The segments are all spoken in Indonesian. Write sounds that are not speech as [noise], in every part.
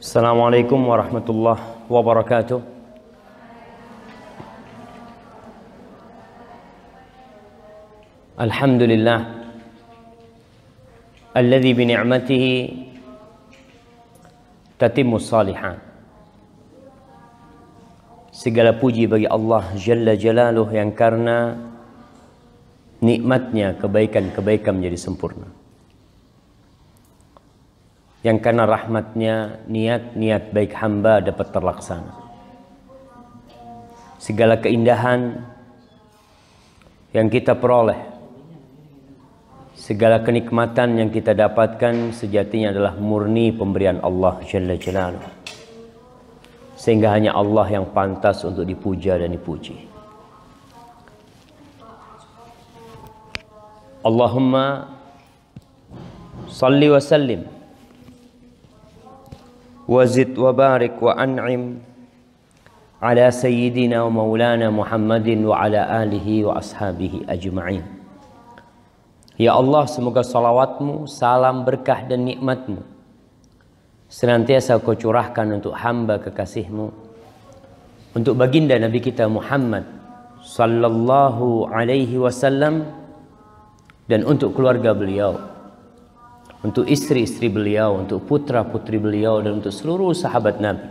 السلام عليكم ورحمة الله وبركاته الحمد لله الذي بنعمته تتم Segala puji bagi Allah Jalla Jalaluh yang karena nikmatnya kebaikan-kebaikan menjadi sempurna yang karena rahmatnya niat-niat baik hamba dapat terlaksana. Segala keindahan yang kita peroleh, segala kenikmatan yang kita dapatkan sejatinya adalah murni pemberian Allah Jalla Jalaluhu. Sehingga hanya Allah yang pantas untuk dipuja dan dipuji. Allahumma salli wa sallim وزد وبارك وأنعم على سيدنا ومولانا محمد وعلى آله وأصحابه أجمعين Ya Allah semoga salawatmu, salam berkah dan nikmatmu Senantiasa kau curahkan untuk hamba kekasihmu Untuk baginda Nabi kita Muhammad Sallallahu alaihi wasallam Dan untuk keluarga beliau untuk istri-istri beliau, untuk putra-putri beliau dan untuk seluruh sahabat Nabi.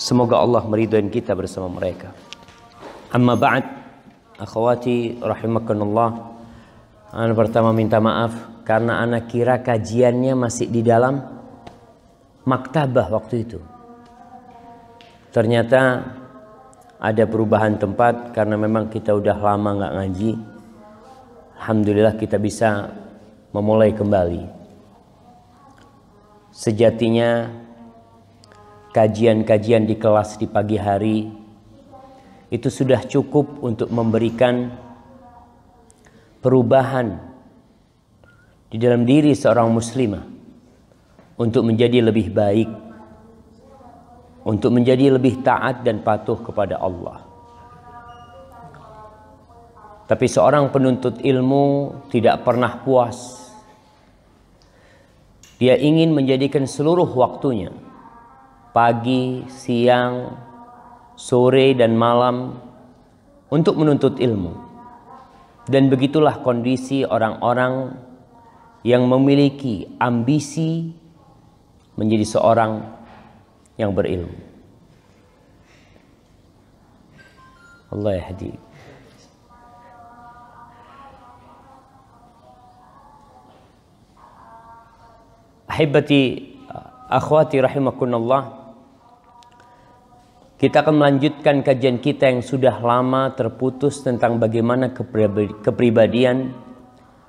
Semoga Allah meridhoin kita bersama mereka. Amma ba'd, akhwati rahimakumullah. Anak pertama minta maaf karena anak kira kajiannya masih di dalam maktabah waktu itu. Ternyata ada perubahan tempat karena memang kita udah lama nggak ngaji. Alhamdulillah kita bisa memulai kembali. Sejatinya kajian-kajian di kelas di pagi hari itu sudah cukup untuk memberikan perubahan di dalam diri seorang muslimah untuk menjadi lebih baik untuk menjadi lebih taat dan patuh kepada Allah tapi seorang penuntut ilmu tidak pernah puas dia ingin menjadikan seluruh waktunya, pagi, siang, sore, dan malam, untuk menuntut ilmu. Dan begitulah kondisi orang-orang yang memiliki ambisi menjadi seorang yang berilmu. Allah ya hadir. Ahibati uh, akhwati rahimakunallah kita akan melanjutkan kajian kita yang sudah lama terputus tentang bagaimana kepribadian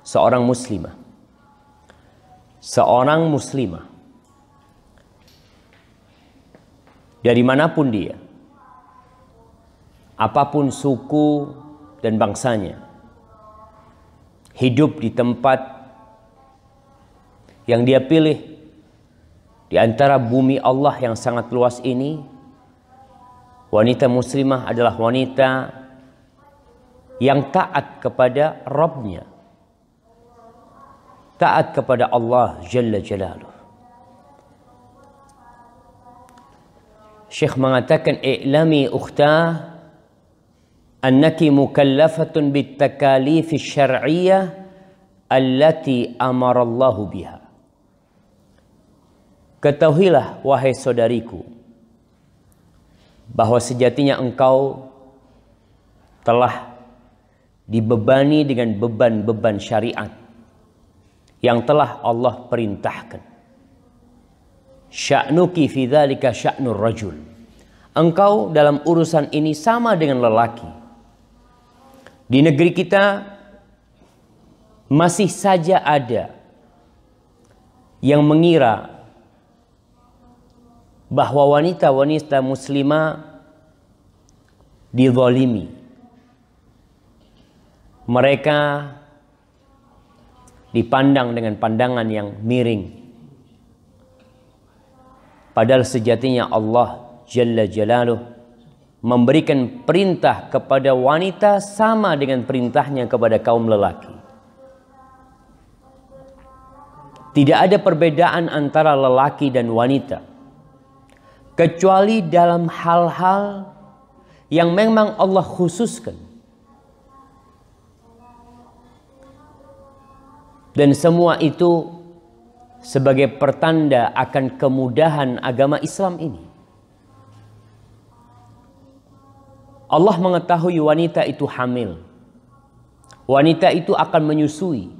seorang muslimah. Seorang muslimah. Dari manapun dia. Apapun suku dan bangsanya. Hidup di tempat yang dia pilih di antara bumi Allah yang sangat luas ini wanita muslimah adalah wanita yang taat kepada Rabbnya taat kepada Allah Jalla Jalaluh Syekh mengatakan i'lami ukhtah annaki mukallafatun bitakalif syar'iyyah allati amarallahu biha Ketahuilah wahai saudariku bahwa sejatinya engkau telah dibebani dengan beban-beban syariat yang telah Allah perintahkan. Sya'nuki fi dzalika sya'nur rajul. Engkau dalam urusan ini sama dengan lelaki. Di negeri kita masih saja ada yang mengira bahwa wanita-wanita muslimah dizolimi. Mereka dipandang dengan pandangan yang miring. Padahal sejatinya Allah Jalla Jalaluh memberikan perintah kepada wanita sama dengan perintahnya kepada kaum lelaki. Tidak ada perbedaan antara lelaki dan wanita kecuali dalam hal-hal yang memang Allah khususkan. Dan semua itu sebagai pertanda akan kemudahan agama Islam ini. Allah mengetahui wanita itu hamil. Wanita itu akan menyusui.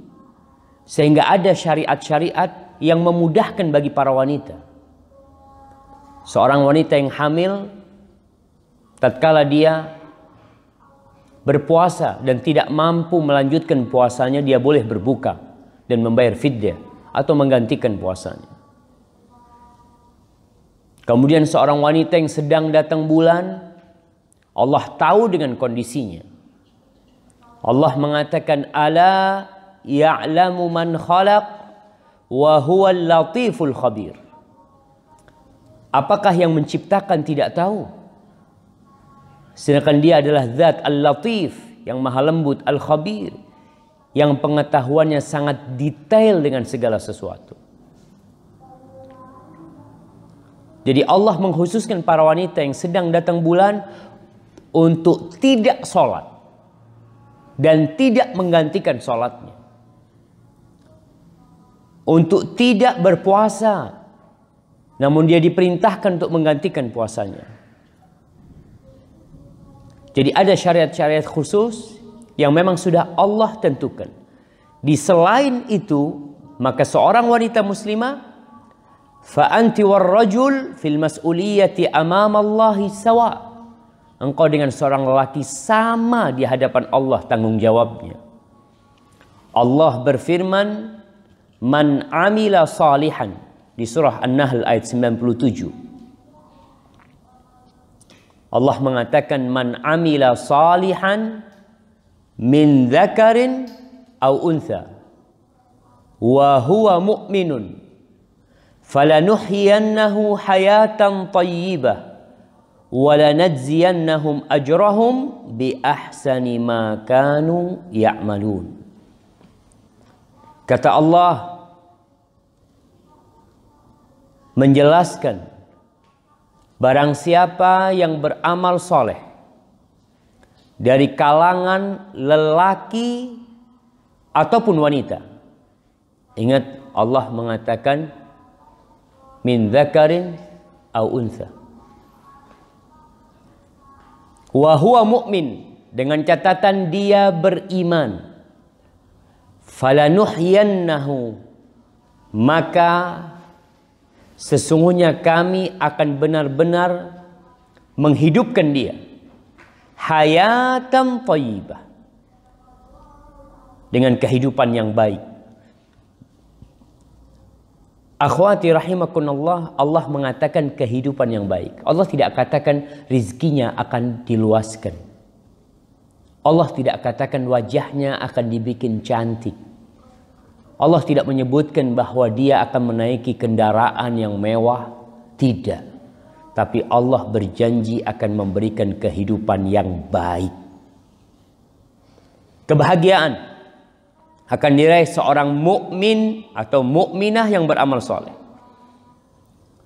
Sehingga ada syariat-syariat yang memudahkan bagi para wanita seorang wanita yang hamil tatkala dia berpuasa dan tidak mampu melanjutkan puasanya dia boleh berbuka dan membayar fidyah atau menggantikan puasanya. Kemudian seorang wanita yang sedang datang bulan Allah tahu dengan kondisinya. Allah mengatakan ala ya'lamu man khalaq wa huwal latiful khabir. Apakah yang menciptakan tidak tahu? Sedangkan dia adalah zat al-latif yang maha lembut al-khabir yang pengetahuannya sangat detail dengan segala sesuatu. Jadi Allah mengkhususkan para wanita yang sedang datang bulan untuk tidak sholat dan tidak menggantikan sholatnya. Untuk tidak berpuasa namun dia diperintahkan untuk menggantikan puasanya. Jadi ada syariat-syariat khusus yang memang sudah Allah tentukan. Di selain itu, maka seorang wanita muslimah faanti warrajul fil mas'uliyati amama sawa. Engkau dengan seorang lelaki sama di hadapan Allah tanggung jawabnya. Allah berfirman, "Man amila salihan" di surah An-Nahl ayat 97. Allah mengatakan man amila salihan min dzakarin aw untha wa huwa mu'minun falanuhyiyannahu hayatan thayyibah wa lanajziyannahum ajrahum bi ahsani ma kanu ya'malun. Kata Allah, menjelaskan barang siapa yang beramal soleh dari kalangan lelaki ataupun wanita. Ingat Allah mengatakan min zakarin au unsa. Wa huwa mu'min dengan catatan dia beriman. Falanuhyannahu maka Sesungguhnya kami akan benar-benar menghidupkan dia. hayatam taibah. Dengan kehidupan yang baik. Akhwati rahimakunallah, Allah mengatakan kehidupan yang baik. Allah tidak katakan rizkinya akan diluaskan. Allah tidak katakan wajahnya akan dibikin cantik. Allah tidak menyebutkan bahwa dia akan menaiki kendaraan yang mewah, tidak. Tapi Allah berjanji akan memberikan kehidupan yang baik. Kebahagiaan akan diraih seorang mukmin atau mukminah yang beramal soleh.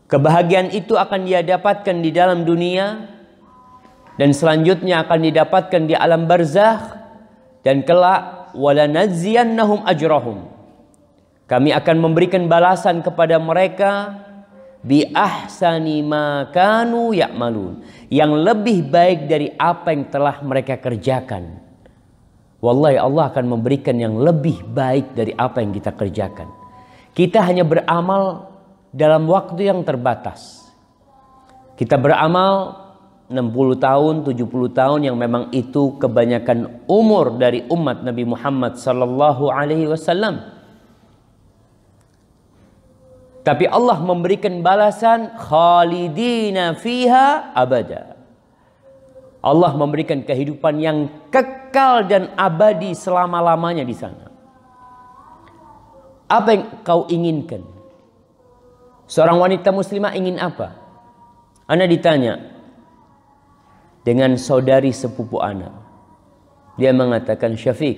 Kebahagiaan itu akan dia dapatkan di dalam dunia dan selanjutnya akan didapatkan di alam barzakh dan kelak wala nahum ajrahum kami akan memberikan balasan kepada mereka bi ahsani ma kanu yang lebih baik dari apa yang telah mereka kerjakan. Wallahi Allah akan memberikan yang lebih baik dari apa yang kita kerjakan. Kita hanya beramal dalam waktu yang terbatas. Kita beramal 60 tahun, 70 tahun yang memang itu kebanyakan umur dari umat Nabi Muhammad sallallahu alaihi wasallam. Tapi Allah memberikan balasan khalidina fiha abada. Allah memberikan kehidupan yang kekal dan abadi selama-lamanya di sana. Apa yang kau inginkan? Seorang wanita muslimah ingin apa? Anda ditanya dengan saudari sepupu Anda. Dia mengatakan Syafiq,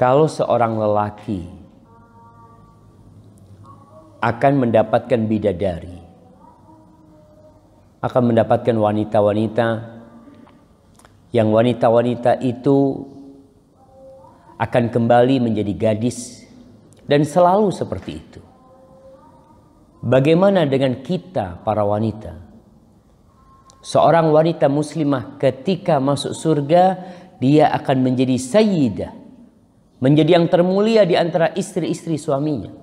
kalau seorang lelaki akan mendapatkan bidadari akan mendapatkan wanita-wanita yang wanita-wanita itu akan kembali menjadi gadis dan selalu seperti itu. Bagaimana dengan kita para wanita? Seorang wanita muslimah ketika masuk surga dia akan menjadi sayyidah, menjadi yang termulia di antara istri-istri suaminya.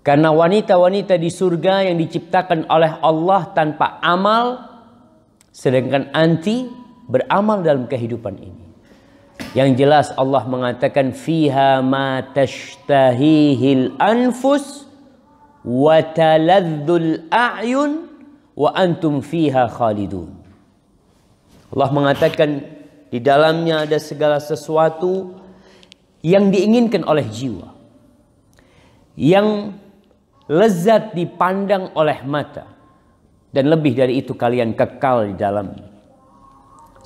Karena wanita-wanita di surga yang diciptakan oleh Allah tanpa amal, sedangkan anti beramal dalam kehidupan ini. Yang jelas Allah mengatakan fiha ma tashtahihil anfus wa taladzul a'yun wa antum fiha khalidun. Allah mengatakan di dalamnya ada segala sesuatu yang diinginkan oleh jiwa. Yang lezat dipandang oleh mata dan lebih dari itu kalian kekal di dalamnya.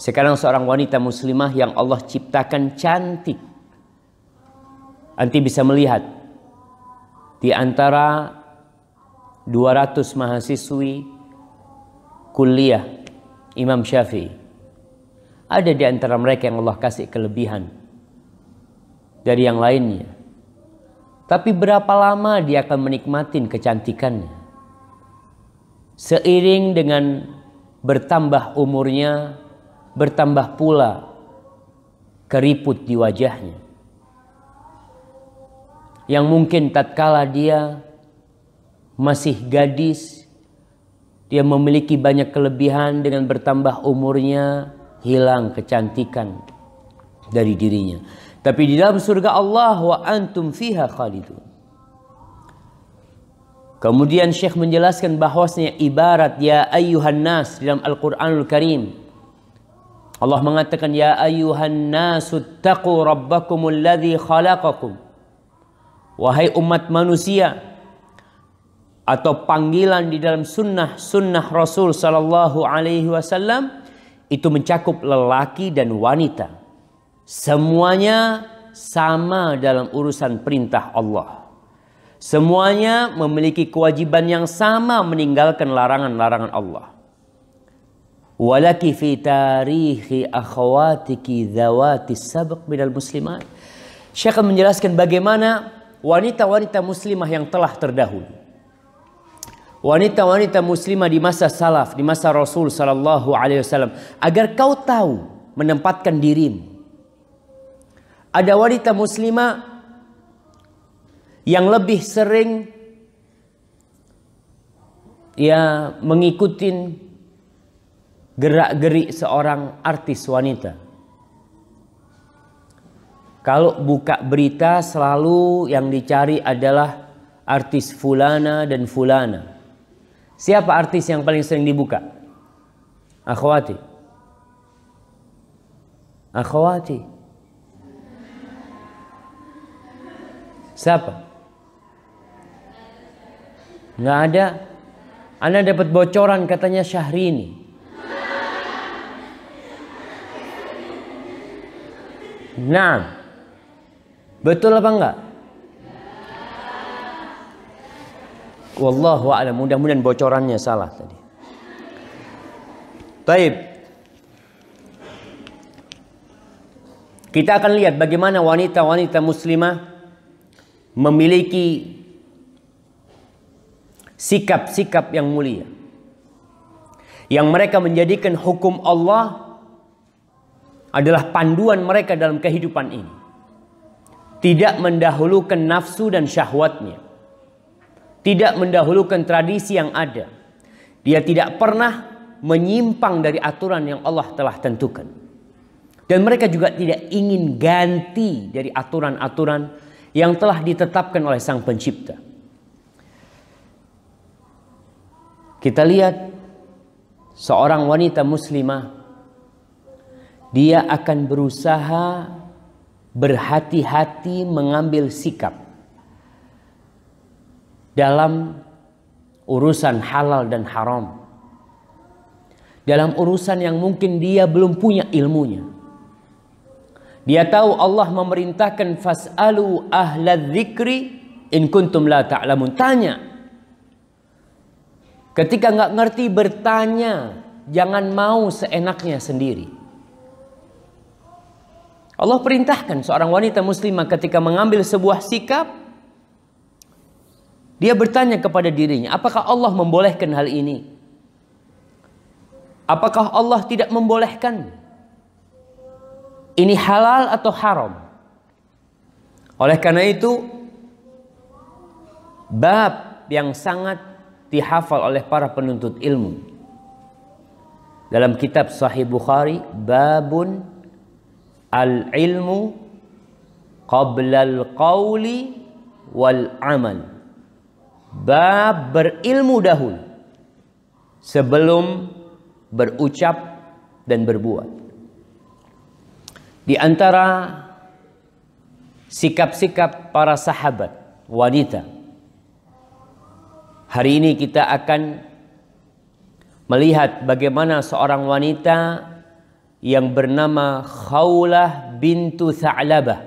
Sekarang seorang wanita muslimah yang Allah ciptakan cantik. nanti bisa melihat di antara 200 mahasiswi kuliah Imam Syafi'i. Ada di antara mereka yang Allah kasih kelebihan dari yang lainnya. Tapi berapa lama dia akan menikmati kecantikannya? Seiring dengan bertambah umurnya, bertambah pula keriput di wajahnya. Yang mungkin tatkala dia masih gadis, dia memiliki banyak kelebihan dengan bertambah umurnya, hilang kecantikan dari dirinya. Tapi di dalam surga Allah wa antum fiha khalidun. Kemudian Syekh menjelaskan bahwasanya ibarat ya ayyuhan nas dalam Al-Qur'anul Karim. Allah mengatakan ya ayyuhan nas taqu rabbakumul ladzi khalaqakum. Wahai umat manusia atau panggilan di dalam sunnah sunnah Rasul sallallahu alaihi wasallam itu mencakup lelaki dan wanita. Semuanya sama dalam urusan perintah Allah. Semuanya memiliki kewajiban yang sama meninggalkan larangan-larangan Allah. Walaki fi tarihi akhawatiki dhawati sabq minal muslimat. Syekh menjelaskan bagaimana wanita-wanita muslimah yang telah terdahulu. Wanita-wanita muslimah di masa salaf, di masa Rasul sallallahu alaihi wasallam agar kau tahu menempatkan dirimu ada wanita muslimah yang lebih sering ya mengikuti gerak-gerik seorang artis wanita. Kalau buka berita selalu yang dicari adalah artis fulana dan fulana. Siapa artis yang paling sering dibuka? Akhwati. Akhwati. Siapa? Nggak ada. Anda dapat bocoran katanya Syahrini. Nah, betul apa enggak? Wallahu a'lam. Mudah-mudahan bocorannya salah tadi. Taib. Kita akan lihat bagaimana wanita-wanita muslimah memiliki sikap-sikap yang mulia yang mereka menjadikan hukum Allah adalah panduan mereka dalam kehidupan ini tidak mendahulukan nafsu dan syahwatnya tidak mendahulukan tradisi yang ada dia tidak pernah menyimpang dari aturan yang Allah telah tentukan dan mereka juga tidak ingin ganti dari aturan-aturan yang telah ditetapkan oleh Sang Pencipta. Kita lihat seorang wanita muslimah dia akan berusaha berhati-hati mengambil sikap dalam urusan halal dan haram. Dalam urusan yang mungkin dia belum punya ilmunya. Dia tahu Allah memerintahkan fasalu ahla dzikri in kuntum la ta'lamun. Tanya. Ketika nggak ngerti bertanya, jangan mau seenaknya sendiri. Allah perintahkan seorang wanita muslimah ketika mengambil sebuah sikap dia bertanya kepada dirinya, apakah Allah membolehkan hal ini? Apakah Allah tidak membolehkan? ini halal atau haram. Oleh karena itu, bab yang sangat dihafal oleh para penuntut ilmu. Dalam kitab Sahih Bukhari, babun al-ilmu qabla al-qawli wal-amal. Bab berilmu dahulu sebelum berucap dan berbuat. Di antara sikap-sikap para sahabat wanita. Hari ini kita akan melihat bagaimana seorang wanita yang bernama Khawlah bintu Tha'labah.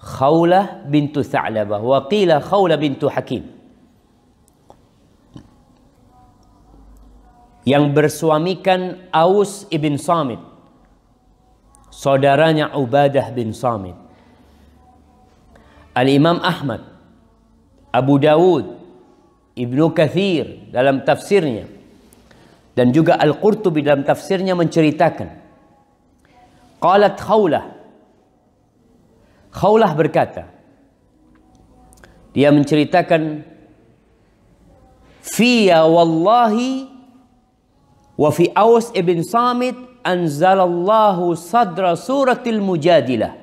Khawlah bintu Tha'labah. qila Khawlah bintu Hakim. Yang bersuamikan Aus ibn Samit saudaranya Ubadah bin Samit. Al-Imam Ahmad, Abu Dawud, Ibnu Kathir dalam tafsirnya dan juga Al-Qurtubi dalam tafsirnya menceritakan qalat Khawlah Khawlah berkata dia menceritakan fiya wallahi wa fi Aus ibn Samit anzalallahu sadra suratil mujadilah.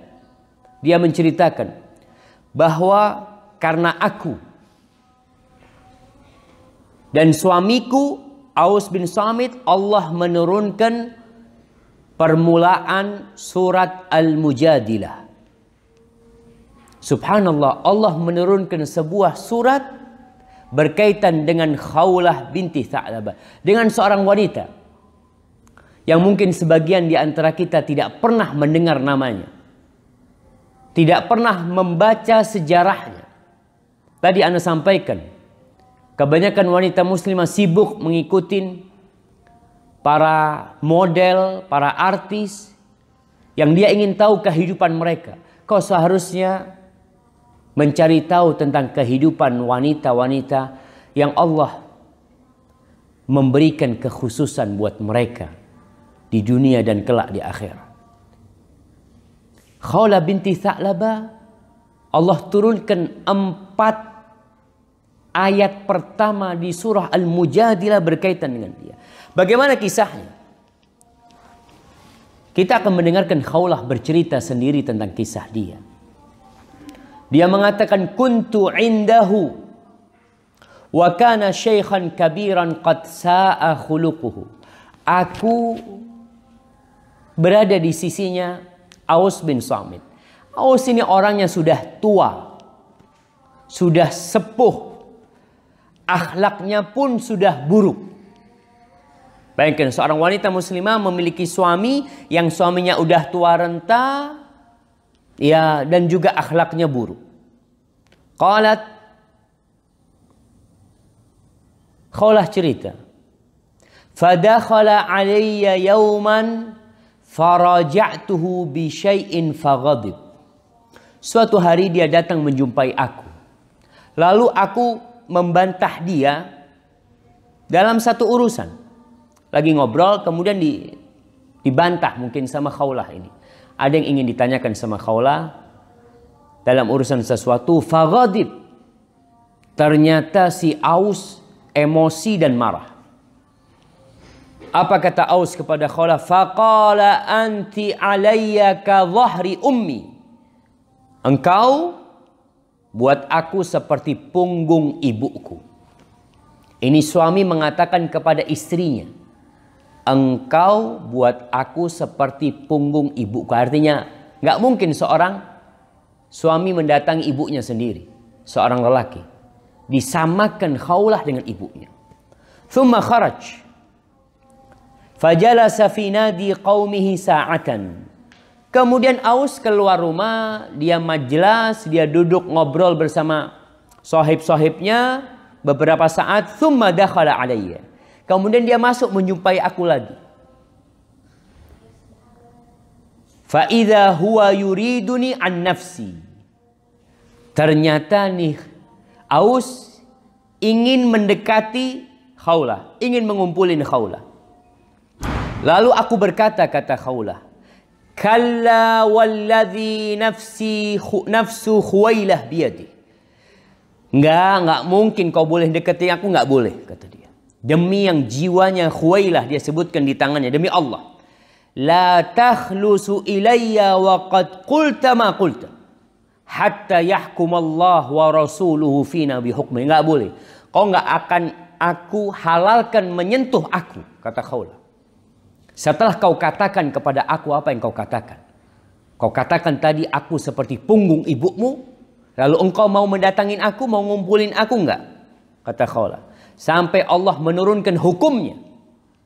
Dia menceritakan bahwa karena aku dan suamiku Aus bin Samit Allah menurunkan permulaan surat Al-Mujadilah. Subhanallah Allah menurunkan sebuah surat berkaitan dengan Khawlah binti Tha'labah. Dengan seorang wanita yang mungkin sebagian di antara kita tidak pernah mendengar namanya. Tidak pernah membaca sejarahnya. Tadi Anda sampaikan, kebanyakan wanita muslimah sibuk mengikuti para model, para artis yang dia ingin tahu kehidupan mereka. Kau seharusnya mencari tahu tentang kehidupan wanita-wanita yang Allah memberikan kekhususan buat mereka di dunia dan kelak di akhir. Khawla binti Tha'laba Allah turunkan empat ayat pertama di surah Al-Mujadilah berkaitan dengan dia. Bagaimana kisahnya? Kita akan mendengarkan Khawlah bercerita sendiri tentang kisah dia. Dia mengatakan kuntu indahu wa kana syaikhan kabiran qad sa'a khuluquhu. Aku berada di sisinya Aus bin Samit. Aus ini orangnya sudah tua, sudah sepuh, akhlaknya pun sudah buruk. Bayangkan seorang wanita muslimah memiliki suami yang suaminya udah tua renta ya dan juga akhlaknya buruk. Qalat Khawlah cerita. Fadakhala alayya yauman Faraja'tuhu bi syai'in faghadib. Suatu hari dia datang menjumpai aku. Lalu aku membantah dia dalam satu urusan. Lagi ngobrol kemudian di, dibantah mungkin sama Khaulah ini. Ada yang ingin ditanyakan sama Khaulah dalam urusan sesuatu faghadib. Ternyata si Aus emosi dan marah. Apa kata Aus kepada Khalaf? Faqala anti alayya ka dhahri ummi. Engkau buat aku seperti punggung ibuku. Ini suami mengatakan kepada istrinya, engkau buat aku seperti punggung ibuku. Artinya nggak mungkin seorang suami mendatangi ibunya sendiri. Seorang lelaki. Disamakan khaulah dengan ibunya. Thumma kharaj. Fajalasa fi nadi qaumihi sa'atan. Kemudian Aus keluar rumah, dia majelas, dia duduk ngobrol bersama sohib-sohibnya beberapa saat. Thumma dakhala alayya. Kemudian dia masuk menjumpai aku lagi. idza huwa yuriduni an nafsi. Ternyata nih Aus ingin mendekati Khawlah. Ingin mengumpulin Khawlah. Lalu aku berkata kata Khawlah, "Kalla walladhi nafsi khu, nafsu Khuwailah biyadi." Enggak, enggak mungkin kau boleh dekati aku, enggak boleh kata dia. Demi yang jiwanya Khuwailah dia sebutkan di tangannya demi Allah. La takhlusu ilayya wa qad qulta ma qulta. Hatta yahkum Allah wa rasuluhu fina hukmi. Enggak boleh. Kau enggak akan aku halalkan menyentuh aku kata Khawlah setelah kau katakan kepada aku apa yang kau katakan. Kau katakan tadi aku seperti punggung ibumu. Lalu engkau mau mendatangin aku, mau ngumpulin aku enggak? Kata Khawla. Sampai Allah menurunkan hukumnya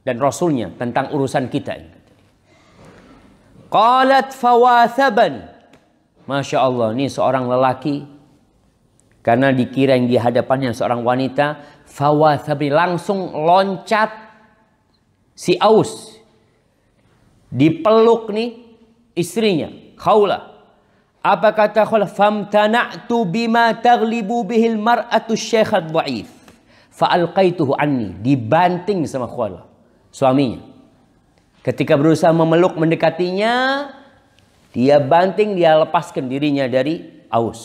dan Rasulnya tentang urusan kita ini. Qalat fawathaban. Masya Allah, ini seorang lelaki. Karena dikira yang dihadapannya seorang wanita. Fawathabi langsung loncat si Aus dipeluk nih istrinya khaula Apa kata khaula Famtana'tu bima taglibu bihil mar'atu syekhat dha'if. alqaituhu anni. Dibanting sama khaula Suaminya. Ketika berusaha memeluk mendekatinya. Dia banting, dia lepaskan dirinya dari Aus.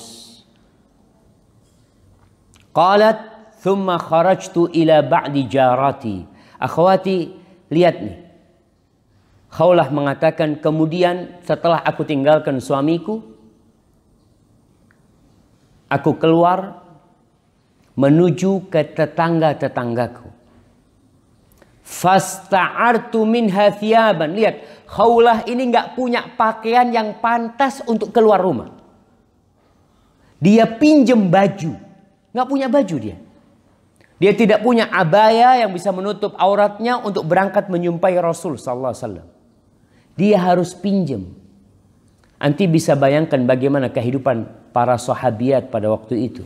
Qalat thumma kharajtu ila ba'di jarati. Akhwati, lihat nih. Khawlah mengatakan kemudian setelah aku tinggalkan suamiku aku keluar menuju ke tetangga-tetanggaku. Fasta'artu minha thiyaban. Lihat, Khawlah ini nggak punya pakaian yang pantas untuk keluar rumah. Dia pinjem baju. nggak punya baju dia. Dia tidak punya abaya yang bisa menutup auratnya untuk berangkat menyumpai Rasul sallallahu alaihi wasallam. Dia harus pinjam. Nanti bisa bayangkan bagaimana kehidupan para sahabiat pada waktu itu.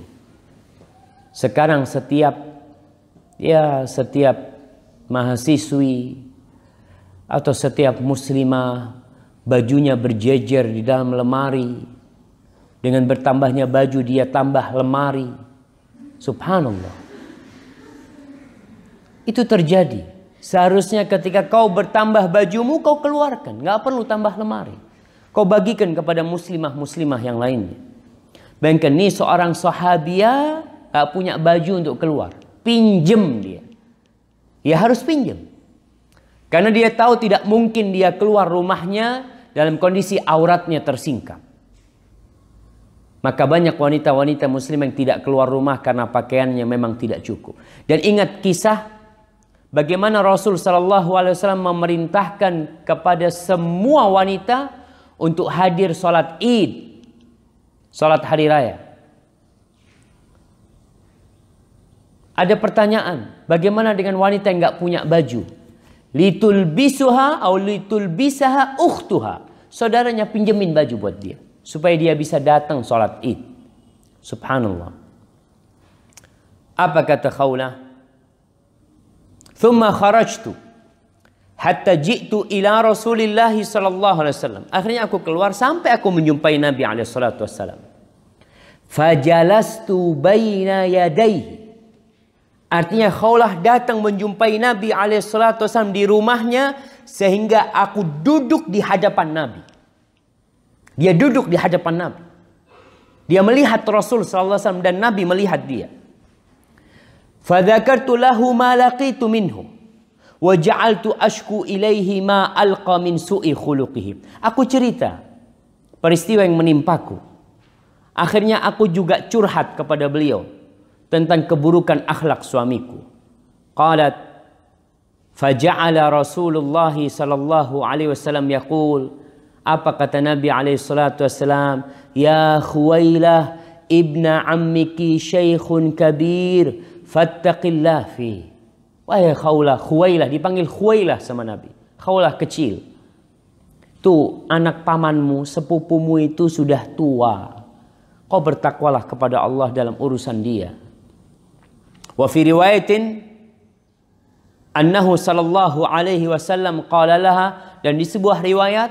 Sekarang setiap ya setiap mahasiswi atau setiap muslimah bajunya berjejer di dalam lemari. Dengan bertambahnya baju dia tambah lemari. Subhanallah. Itu terjadi. Seharusnya ketika kau bertambah bajumu kau keluarkan. Nggak perlu tambah lemari. Kau bagikan kepada muslimah-muslimah yang lainnya. Bayangkan nih seorang sahabia nggak punya baju untuk keluar. Pinjem dia. Ya harus pinjem. Karena dia tahu tidak mungkin dia keluar rumahnya dalam kondisi auratnya tersingkap. Maka banyak wanita-wanita muslim yang tidak keluar rumah karena pakaiannya memang tidak cukup. Dan ingat kisah Bagaimana Rasul Shallallahu Alaihi Wasallam memerintahkan kepada semua wanita untuk hadir sholat Id, sholat hari raya. Ada pertanyaan, bagaimana dengan wanita yang nggak punya baju? Litul bisuha atau litul bisaha uktuha. Saudaranya pinjemin baju buat dia supaya dia bisa datang sholat Id. Subhanallah. Apa kata Khawlah? Thumma kharajtu hatta jitu ila Rasulillah sallallahu alaihi wasallam. Akhirnya aku keluar sampai aku menjumpai Nabi alaihi salatu wasallam. Fajalastu baina yadayhi. Artinya khaulah datang menjumpai Nabi alaihi salatu wasallam di rumahnya sehingga aku duduk di hadapan Nabi. Dia duduk di hadapan Nabi. Dia melihat Rasul sallallahu alaihi wasallam dan Nabi melihat dia. فذكرت له ما لقيت منه وجعلت أشكو إليه ما ألقى من سوء خلقه aku cerita peristiwa yang menimpaku akhirnya aku juga curhat kepada beliau tentang keburukan akhlak suamiku qalat فجعل رسول الله صلى الله عليه وسلم يقول apa kata Nabi عليه الصلاة والسلام يا خويلة ابن عمك شيخ كبير fattaqillah fi. Wahai Khawlah, Khuwailah dipanggil Khuwailah sama Nabi. Khawlah kecil. Tuh anak pamanmu, sepupumu itu sudah tua. Kau bertakwalah kepada Allah dalam urusan dia. Wa fi riwayatin annahu sallallahu alaihi wasallam qala laha dan di sebuah riwayat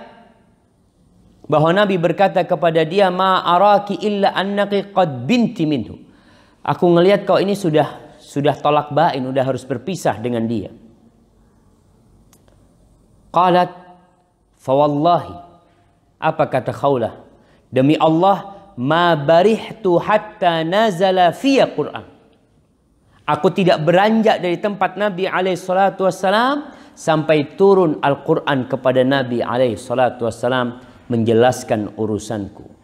bahwa Nabi berkata kepada dia ma araki illa annaki qad binti minhu. Aku ngelihat kau ini sudah sudah tolak bain, udah harus berpisah dengan dia. Qalat fawallahi apa kata Khawlah? Demi Allah ma barihtu hatta nazala fiya Quran. Aku tidak beranjak dari tempat Nabi alaihi salatu wasalam sampai turun Al-Quran kepada Nabi alaihi salatu wasalam menjelaskan urusanku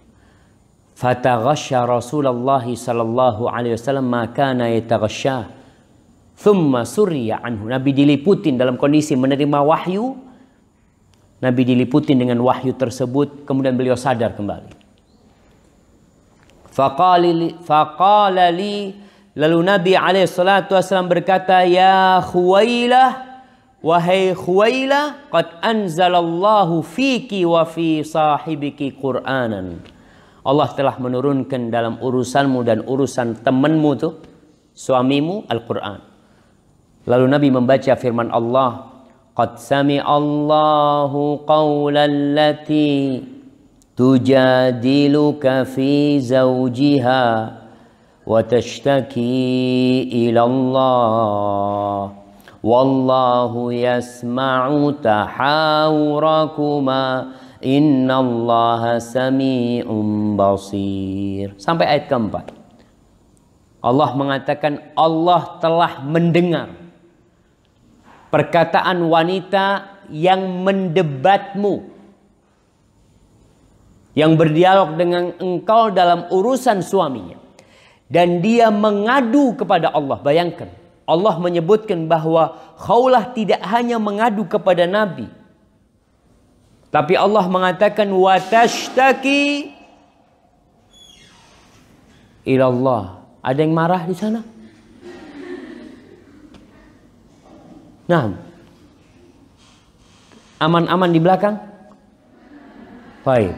fatagasha Rasulullah sallallahu alaihi wasallam maka kana yataghasya thumma surya anhu Nabi diliputin dalam kondisi menerima wahyu Nabi diliputin dengan wahyu tersebut kemudian beliau sadar kembali faqala li lalu Nabi alaihi salatu wasallam berkata ya khuwailah wahai khuwailah qad anzalallahu fiki wa fi sahibiki qur'anan Allah telah menurunkan dalam urusanmu dan urusan temanmu tuh suamimu Al-Qur'an. Lalu Nabi membaca firman Allah, "Qad sami Allahu qawlan lati tujadiluka fi zawjiha wa tashtaki ila Allah." Wallahu yasma'u tahawurakuma innallaha sami'um basir sampai ayat keempat Allah mengatakan Allah telah mendengar perkataan wanita yang mendebatmu yang berdialog dengan engkau dalam urusan suaminya dan dia mengadu kepada Allah bayangkan Allah menyebutkan bahwa Khaulah tidak hanya mengadu kepada Nabi tapi Allah mengatakan watashtaki ilallah. Ada yang marah di sana? Nah. Aman-aman di belakang? Baik.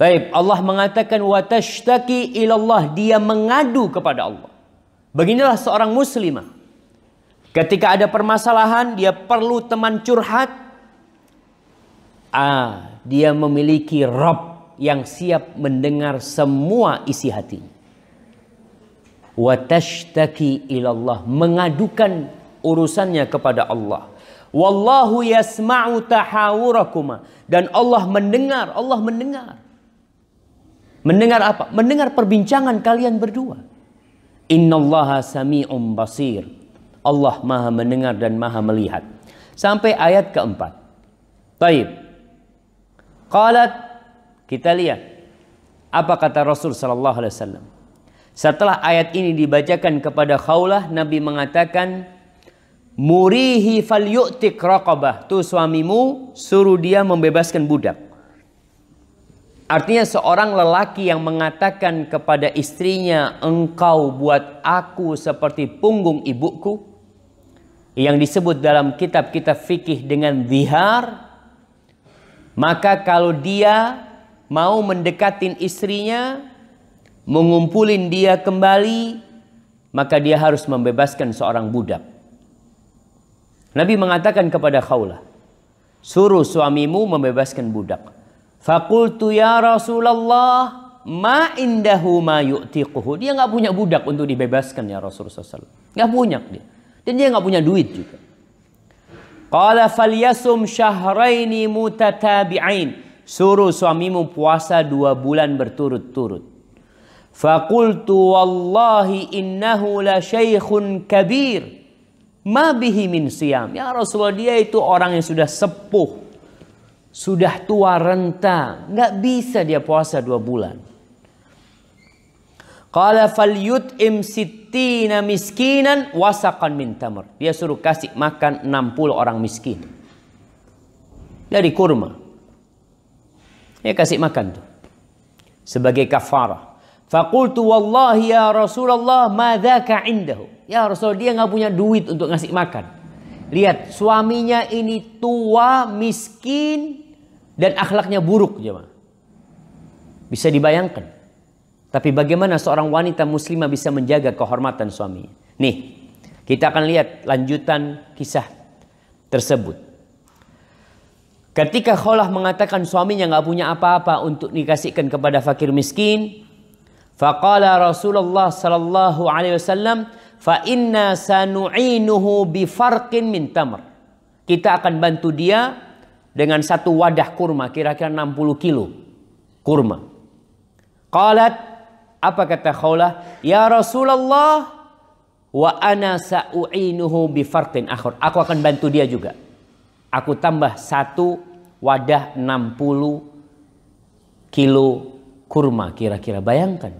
Baik, Allah mengatakan watashtaki ilallah, dia mengadu kepada Allah. Beginilah seorang muslimah Ketika ada permasalahan, dia perlu teman curhat. Ah, dia memiliki Rob yang siap mendengar semua isi hatinya. Watashtaki ilallah. Mengadukan urusannya kepada Allah. Wallahu yasma'u tahawurakuma. Dan Allah mendengar, Allah mendengar. Mendengar apa? Mendengar perbincangan kalian berdua. Innallaha sami'um basir. Allah maha mendengar dan maha melihat. Sampai ayat keempat. Taib. Qalat. Kita lihat. Apa kata Rasul Sallallahu Alaihi Wasallam. Setelah ayat ini dibacakan kepada Khawlah, Nabi mengatakan, Murihi fal yu'tik raqabah. Tuh suamimu suruh dia membebaskan budak. Artinya seorang lelaki yang mengatakan kepada istrinya, engkau buat aku seperti punggung ibuku, yang disebut dalam kitab-kitab fikih dengan dihar maka kalau dia mau mendekatin istrinya mengumpulin dia kembali maka dia harus membebaskan seorang budak Nabi mengatakan kepada Khawlah suruh suamimu membebaskan budak fakultu ya Rasulullah ma indahu ma yu'tiquhu. Dia nggak punya budak untuk dibebaskan ya Rasulullah Nggak punya dia. Dan dia nggak punya duit juga. Qala falyasum syahraini mutatabi'ain. Suruh suamimu puasa dua bulan berturut-turut. Fakultu wallahi innahu la syaikhun kabir. Ma bihi min siyam. Ya Rasulullah dia itu orang yang sudah sepuh. Sudah tua renta. Nggak bisa dia puasa dua bulan. Qala falyut'im sittina miskinan wasaqan min tamr. Dia suruh kasih makan 60 orang miskin. Dari kurma. Dia kasih makan tuh. Sebagai kafarah. Fakultu wallahi ya Rasulullah madzaka indahu. Ya Rasul dia nggak punya duit untuk ngasih makan. Lihat suaminya ini tua, miskin dan akhlaknya buruk jemaah. Bisa dibayangkan. Tapi bagaimana seorang wanita muslimah bisa menjaga kehormatan suaminya? Nih, kita akan lihat lanjutan kisah tersebut. Ketika Kholah mengatakan suaminya nggak punya apa-apa untuk dikasihkan kepada fakir miskin, faqala Rasulullah sallallahu alaihi wasallam, "Fa inna sanu'inuhu bi farqin min tamr." Kita akan bantu dia dengan satu wadah kurma kira-kira 60 kilo kurma. Qalat apa kata Khawlah? Ya Rasulullah wa ana sa'u'inuhu bifarqin akhir. Aku akan bantu dia juga. Aku tambah satu wadah 60 kilo kurma kira-kira. Bayangkan.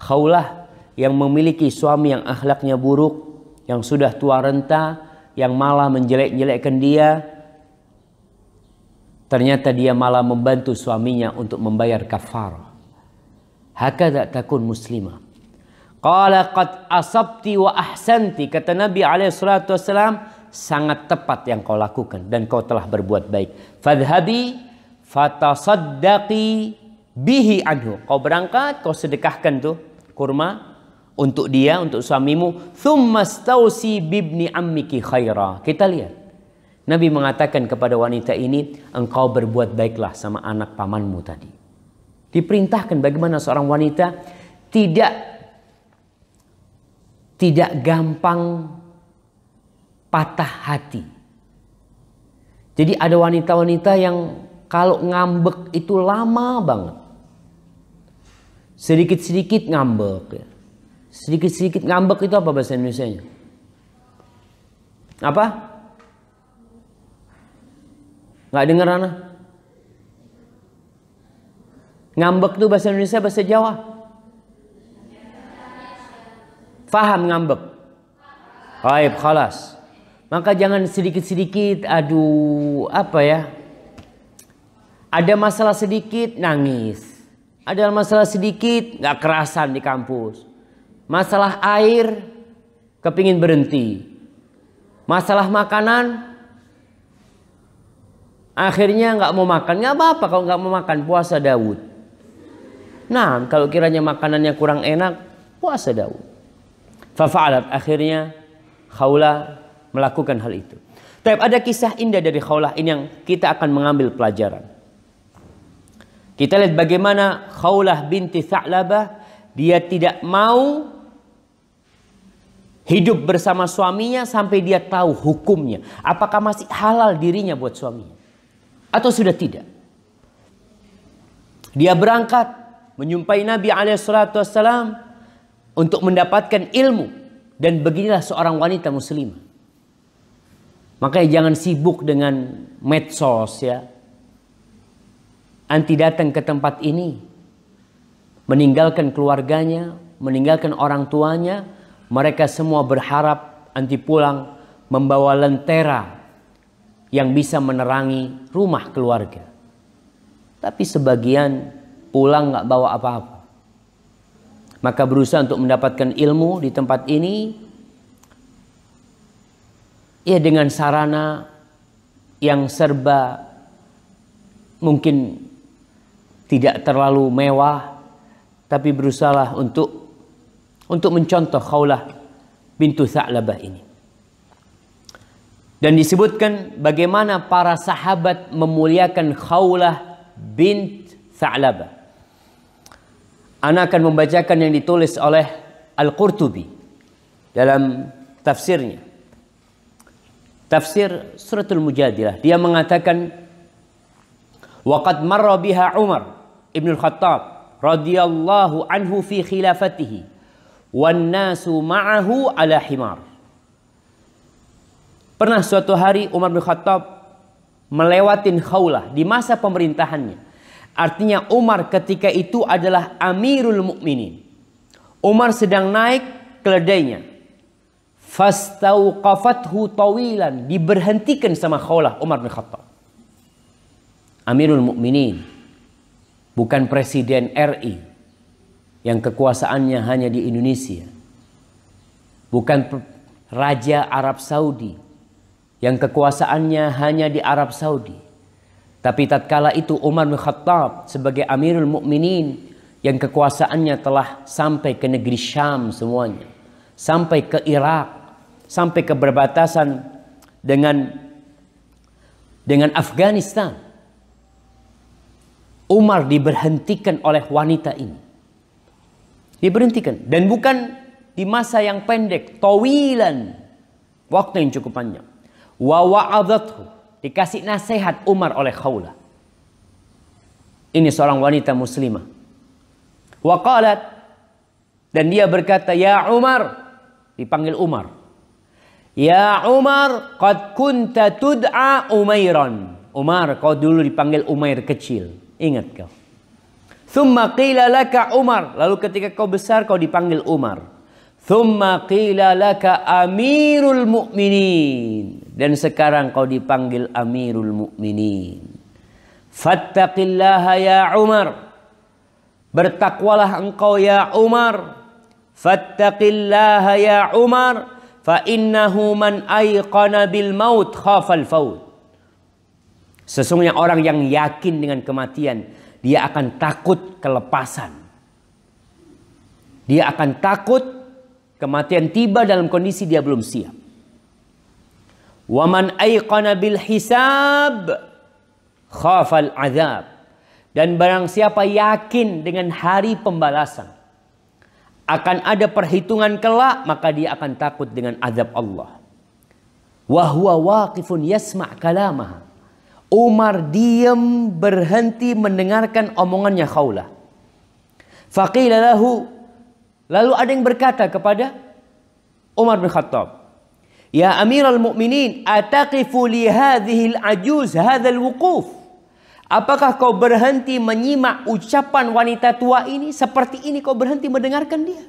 Khawlah yang memiliki suami yang akhlaknya buruk, yang sudah tua renta, yang malah menjelek-jelekkan dia, ternyata dia malah membantu suaminya untuk membayar kafarah hakada takun Muslima. Qala qad asabti wa ahsanti kata Nabi alaihi salatu wasalam sangat tepat yang kau lakukan dan kau telah berbuat baik. Fadhhabi fatasaddaqi bihi anhu. Kau berangkat, kau sedekahkan tuh kurma untuk dia, untuk suamimu. Thumma stausi bibni ammiki khaira. Kita lihat. Nabi mengatakan kepada wanita ini, engkau berbuat baiklah sama anak pamanmu tadi. Diperintahkan bagaimana seorang wanita tidak tidak gampang patah hati. Jadi ada wanita-wanita yang kalau ngambek itu lama banget. Sedikit-sedikit ngambek ya. Sedikit-sedikit ngambek itu apa bahasa Indonesia-nya? Apa? Nggak dengar anak? Ngambek tuh bahasa Indonesia bahasa Jawa. Faham ngambek? Baik, khalas. Maka jangan sedikit-sedikit aduh apa ya? Ada masalah sedikit nangis. Ada masalah sedikit nggak kerasan di kampus. Masalah air kepingin berhenti. Masalah makanan akhirnya nggak mau makan nggak apa-apa kalau nggak mau makan puasa Daud Nah, kalau kiranya makanannya kurang enak, puasa Daud. Fafa'alat akhirnya Khawla melakukan hal itu. Tapi ada kisah indah dari Khaulah ini yang kita akan mengambil pelajaran. Kita lihat bagaimana Khaulah binti Tha'labah dia tidak mau hidup bersama suaminya sampai dia tahu hukumnya. Apakah masih halal dirinya buat suaminya? Atau sudah tidak? Dia berangkat menyumpai Nabi Alaihissalam untuk mendapatkan ilmu dan beginilah seorang wanita muslim. Makanya jangan sibuk dengan medsos ya. Anti datang ke tempat ini meninggalkan keluarganya, meninggalkan orang tuanya, mereka semua berharap anti pulang membawa lentera yang bisa menerangi rumah keluarga. Tapi sebagian pulang nggak bawa apa-apa. Maka berusaha untuk mendapatkan ilmu di tempat ini ya dengan sarana yang serba mungkin tidak terlalu mewah tapi berusaha untuk untuk mencontoh Khaulah bintu Tha'labah ini. Dan disebutkan bagaimana para sahabat memuliakan Khaulah bint Tha'labah. Ana akan membacakan yang ditulis oleh Al-Qurtubi dalam tafsirnya. Tafsir Suratul Mujadilah. Dia mengatakan waqad marra biha Umar Ibn Al-Khattab radhiyallahu anhu fi khilafatihi wan nasu ma'ahu ala himar. Pernah suatu hari Umar bin Khattab melewatin khaulah di masa pemerintahannya Artinya Umar ketika itu adalah Amirul Mukminin. Umar sedang naik keledainya. Fastauqafathu tawilan diberhentikan sama Khawlah Umar bin Khattab. Amirul Mukminin bukan presiden RI yang kekuasaannya hanya di Indonesia. Bukan raja Arab Saudi yang kekuasaannya hanya di Arab Saudi tapi tatkala itu Umar bin Khattab sebagai Amirul Mukminin yang kekuasaannya telah sampai ke negeri Syam semuanya, sampai ke Irak, sampai ke berbatasan dengan dengan Afghanistan. Umar diberhentikan oleh wanita ini. Diberhentikan dan bukan di masa yang pendek, tawilan, waktu yang cukup panjang. Wa wa'adathu Dikasih nasihat Umar oleh Khawla. Ini seorang wanita muslimah. Waqalat. Dan dia berkata, Ya Umar. Dipanggil Umar. Ya Umar, qad kunta tud'a Umairan. Umar, kau dulu dipanggil Umair kecil. Ingat kau. Thumma qila laka Umar. Lalu ketika kau besar, kau dipanggil Umar. Thumma qila laka amirul mu'minin. Dan sekarang kau dipanggil amirul mu'minin. Fattaqillaha ya Umar. Bertakwalah engkau ya Umar. Fattaqillaha ya Umar. Fa innahu man ayqana bil maut khafal faud. Sesungguhnya orang yang yakin dengan kematian, dia akan takut kelepasan. Dia akan takut Kematian tiba dalam kondisi dia belum siap. Waman aiqana bil hisab khafal azab. Dan barang siapa yakin dengan hari pembalasan akan ada perhitungan kelak maka dia akan takut dengan azab Allah. Wahwa waqifun yasma' kalamaha. Umar diam berhenti mendengarkan omongannya Khawlah. Faqila lahu Lalu ada yang berkata kepada Umar bin Khattab, "Ya Amirul Mukminin, ataqifu li ajuz hadzal wuquf?" Apakah kau berhenti menyimak ucapan wanita tua ini seperti ini kau berhenti mendengarkan dia?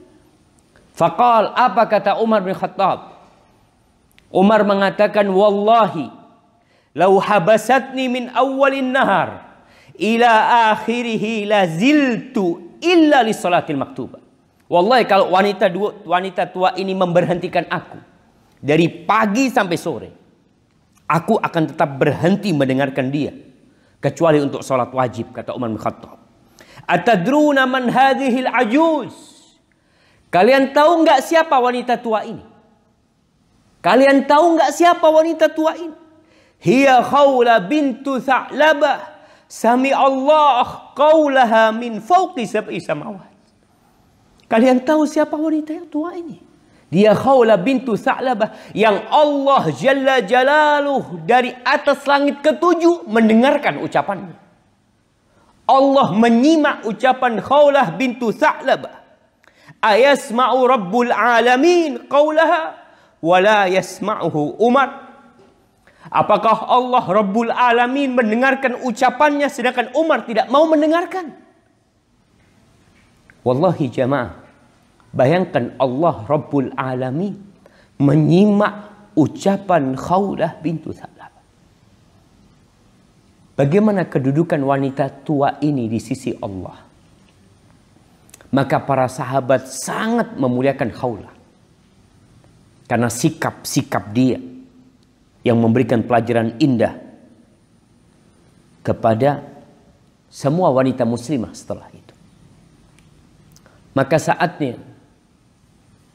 Faqal, apa kata Umar bin Khattab? Umar mengatakan, "Wallahi, lau habasatni min awalin nahar ila akhirih la ziltu illa li salatil maktubah." Wallahi kalau wanita dua, wanita tua ini memberhentikan aku dari pagi sampai sore, aku akan tetap berhenti mendengarkan dia kecuali untuk sholat wajib kata Umar bin Khattab. Atadruna man hadhil ajuz. Kalian tahu nggak siapa wanita tua ini? Kalian tahu nggak siapa wanita tua ini? Hiya khawla bintu Sa'labah. Sami Allah qawlaha min fawqi sab'i samawat. Kalian tahu siapa wanita yang tua ini? Dia Khawla bintu Sa'labah yang Allah Jalla Jalaluh dari atas langit ketujuh mendengarkan ucapannya. Allah menyimak ucapan kaulah bintu Sa'labah. Ayasma'u Rabbul Alamin qawlaha wala yasma'uhu Umar. Apakah Allah Rabbul Alamin mendengarkan ucapannya sedangkan Umar tidak mau mendengarkan? Wallahi jamaah, bayangkan Allah Rabbul Alamin menyimak ucapan Khawlah bintu Salam. Bagaimana kedudukan wanita tua ini di sisi Allah? Maka para sahabat sangat memuliakan Khawlah. Karena sikap-sikap dia yang memberikan pelajaran indah kepada semua wanita muslimah setelah ini. Maka saatnya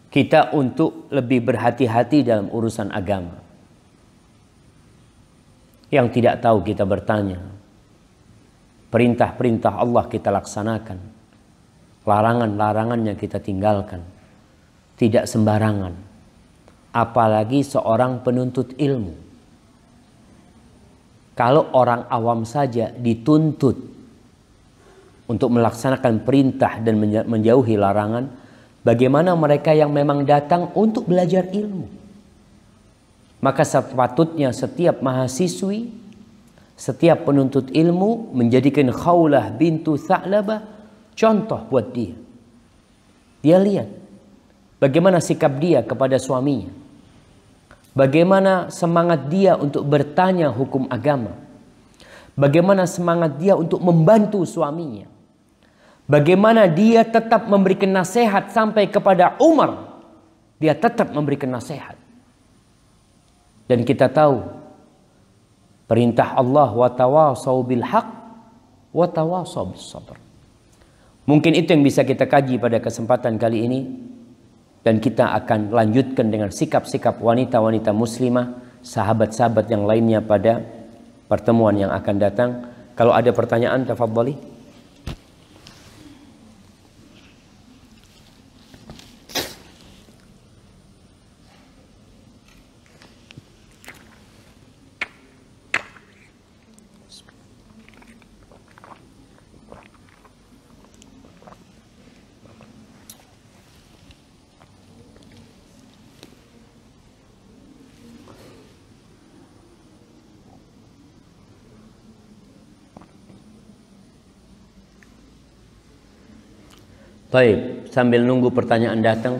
kita untuk lebih berhati-hati dalam urusan agama. Yang tidak tahu kita bertanya. Perintah-perintah Allah kita laksanakan. Larangan-larangannya kita tinggalkan. Tidak sembarangan. Apalagi seorang penuntut ilmu. Kalau orang awam saja dituntut untuk melaksanakan perintah dan menjauhi larangan, bagaimana mereka yang memang datang untuk belajar ilmu. Maka sepatutnya setiap mahasiswi, setiap penuntut ilmu menjadikan Khawlah bintu Tha'labah contoh buat dia. Dia lihat bagaimana sikap dia kepada suaminya. Bagaimana semangat dia untuk bertanya hukum agama. Bagaimana semangat dia untuk membantu suaminya. Bagaimana dia tetap memberikan nasihat sampai kepada Umar. Dia tetap memberikan nasihat. Dan kita tahu perintah Allah wa tawasau bil Mungkin itu yang bisa kita kaji pada kesempatan kali ini dan kita akan lanjutkan dengan sikap-sikap wanita-wanita muslimah, sahabat-sahabat yang lainnya pada pertemuan yang akan datang. Kalau ada pertanyaan tafadhali. Baik, sambil nunggu pertanyaan datang.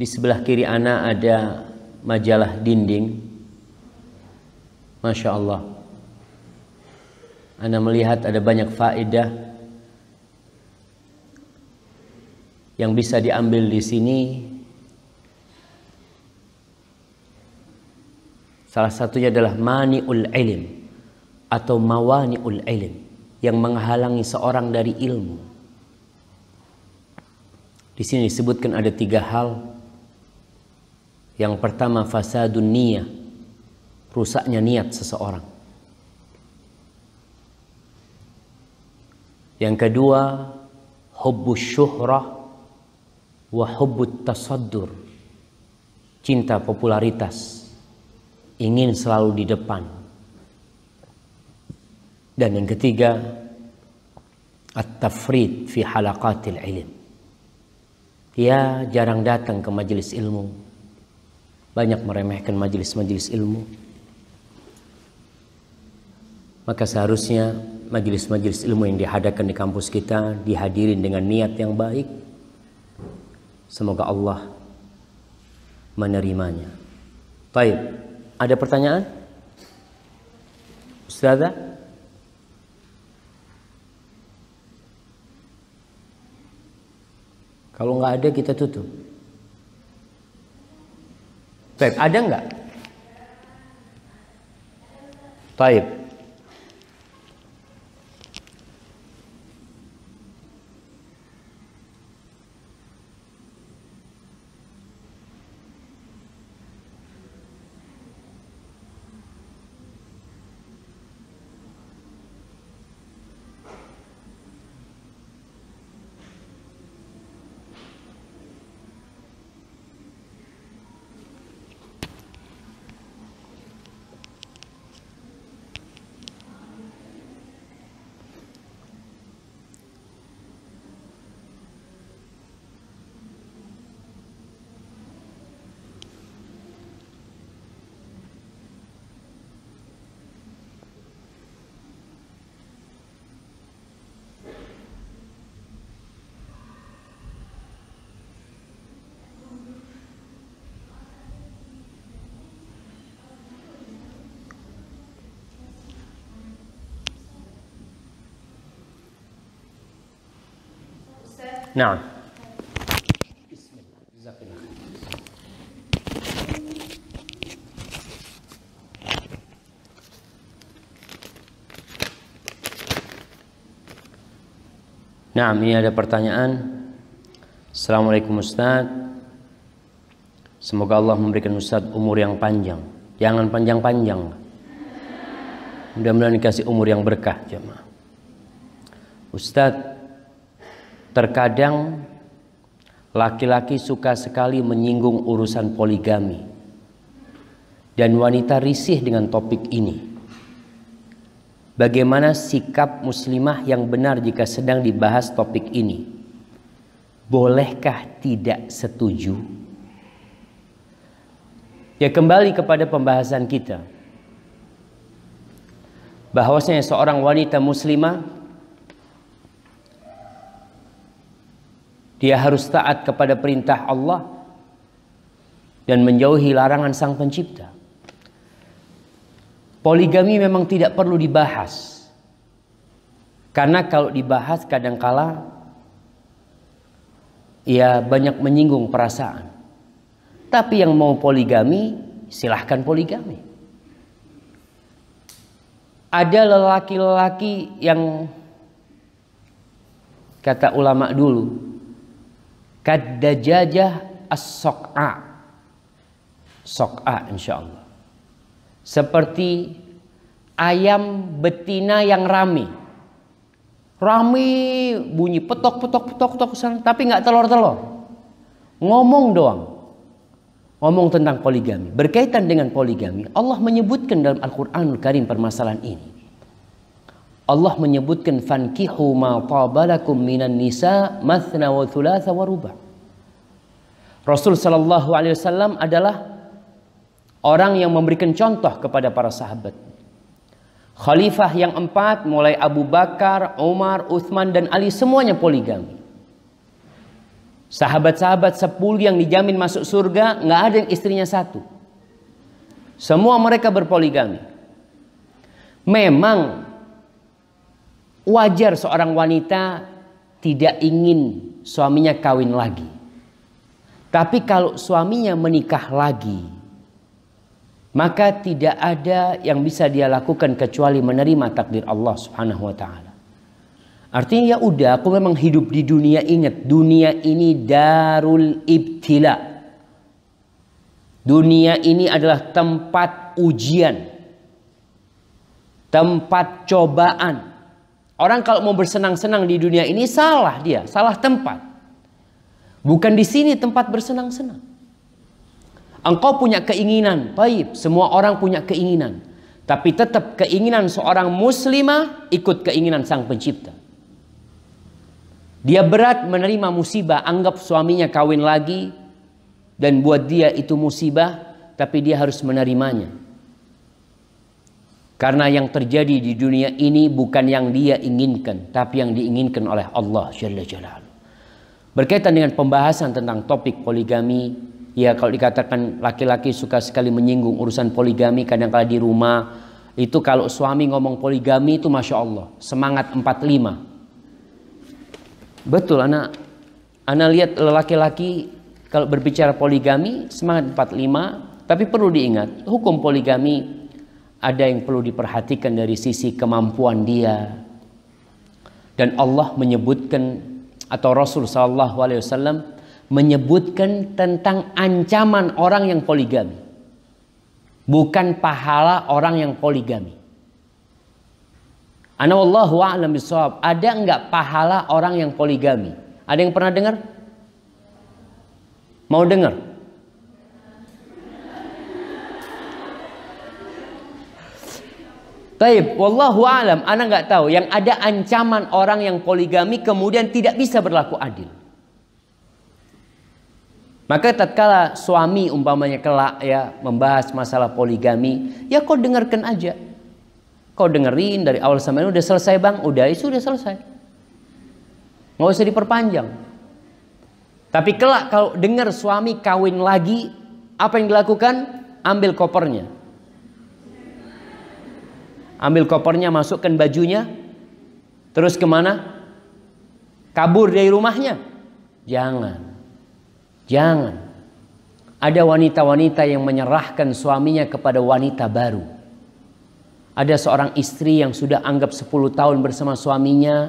Di sebelah kiri ana ada majalah dinding. Masya Allah. Ana melihat ada banyak faedah yang bisa diambil di sini. Salah satunya adalah maniul ilim atau mawaniul ilim yang menghalangi seorang dari ilmu. Di sini disebutkan ada tiga hal. Yang pertama fasa dunia rusaknya niat seseorang. Yang kedua, hubbus syuhrah wa hubbut tasaddur. Cinta popularitas. Ingin selalu di depan. Dan yang ketiga, at-tafrid fi halaqatil ilm. Dia jarang datang ke majelis ilmu. Banyak meremehkan majelis-majelis ilmu. Maka seharusnya majelis-majelis ilmu yang dihadakan di kampus kita dihadirin dengan niat yang baik. Semoga Allah menerimanya. Baik, ada pertanyaan? Ustazah? Kalau nggak ada kita tutup. Baik, ada nggak? Baik. نعم Nah, ini ada pertanyaan. Assalamualaikum Ustaz. Semoga Allah memberikan Ustaz umur yang panjang. Jangan panjang-panjang. Mudah-mudahan dikasih umur yang berkah, jemaah. Ustaz, Terkadang laki-laki suka sekali menyinggung urusan poligami. Dan wanita risih dengan topik ini. Bagaimana sikap muslimah yang benar jika sedang dibahas topik ini? Bolehkah tidak setuju? Ya kembali kepada pembahasan kita. Bahwasanya seorang wanita muslimah Dia harus taat kepada perintah Allah dan menjauhi larangan Sang Pencipta. Poligami memang tidak perlu dibahas. Karena kalau dibahas kadangkala ya banyak menyinggung perasaan. Tapi yang mau poligami silahkan poligami. Ada lelaki-lelaki yang kata ulama dulu Kadajajah as-sok'a. Sok'a insya Allah. Seperti ayam betina yang rami. Rami bunyi petok petok petok petok tapi nggak telur telur. Ngomong doang. Ngomong tentang poligami. Berkaitan dengan poligami, Allah menyebutkan dalam Al-Quranul Karim permasalahan ini. Allah menyebutkan fankihu ma tabalakum minan nisa mathna wa thulatha wa ruba. Rasul sallallahu alaihi wasallam adalah orang yang memberikan contoh kepada para sahabat. Khalifah yang empat mulai Abu Bakar, Umar, Uthman dan Ali semuanya poligami. Sahabat-sahabat sepuluh yang dijamin masuk surga nggak ada yang istrinya satu. Semua mereka berpoligami. Memang Wajar seorang wanita tidak ingin suaminya kawin lagi. Tapi kalau suaminya menikah lagi, maka tidak ada yang bisa dia lakukan kecuali menerima takdir Allah Subhanahu wa taala. Artinya ya udah aku memang hidup di dunia ingat dunia ini darul ibtila. Dunia ini adalah tempat ujian. Tempat cobaan Orang kalau mau bersenang-senang di dunia ini salah dia, salah tempat. Bukan di sini tempat bersenang-senang. Engkau punya keinginan, baik, semua orang punya keinginan. Tapi tetap keinginan seorang muslimah ikut keinginan sang pencipta. Dia berat menerima musibah, anggap suaminya kawin lagi dan buat dia itu musibah, tapi dia harus menerimanya. Karena yang terjadi di dunia ini bukan yang dia inginkan, tapi yang diinginkan oleh Allah Jalla Jalal. Berkaitan dengan pembahasan tentang topik poligami, ya kalau dikatakan laki-laki suka sekali menyinggung urusan poligami kadang-kala di rumah, itu kalau suami ngomong poligami itu Masya Allah, semangat 45. Betul, anak, anak lihat lelaki-laki kalau berbicara poligami semangat 45, tapi perlu diingat, hukum poligami ada yang perlu diperhatikan dari sisi kemampuan dia. Dan Allah menyebutkan atau Rasul SAW menyebutkan tentang ancaman orang yang poligami, bukan pahala orang yang poligami. Ana wallahu a'lam bisawab. Ada enggak pahala orang yang poligami? Ada yang pernah dengar? Mau dengar? Taib, wallahu alam, anak nggak tahu yang ada ancaman orang yang poligami kemudian tidak bisa berlaku adil. Maka tatkala suami umpamanya kelak ya membahas masalah poligami, ya kau dengarkan aja. Kau dengerin dari awal sampai ini udah selesai bang, udah itu ya udah selesai. Nggak usah diperpanjang. Tapi kelak kalau dengar suami kawin lagi, apa yang dilakukan? Ambil kopernya ambil kopernya, masukkan bajunya, terus kemana? Kabur dari rumahnya. Jangan. Jangan. Ada wanita-wanita yang menyerahkan suaminya kepada wanita baru. Ada seorang istri yang sudah anggap 10 tahun bersama suaminya,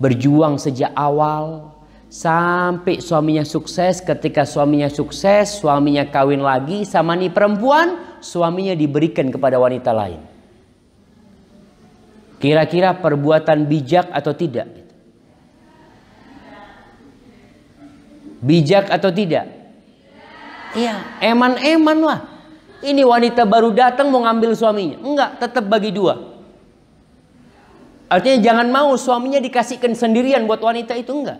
berjuang sejak awal, sampai suaminya sukses ketika suaminya sukses suaminya kawin lagi sama nih perempuan suaminya diberikan kepada wanita lain Kira-kira perbuatan bijak atau tidak? Bijak atau tidak? Iya, eman-eman lah. Ini wanita baru datang mau ngambil suaminya. Enggak, tetap bagi dua. Artinya jangan mau suaminya dikasihkan sendirian buat wanita itu enggak.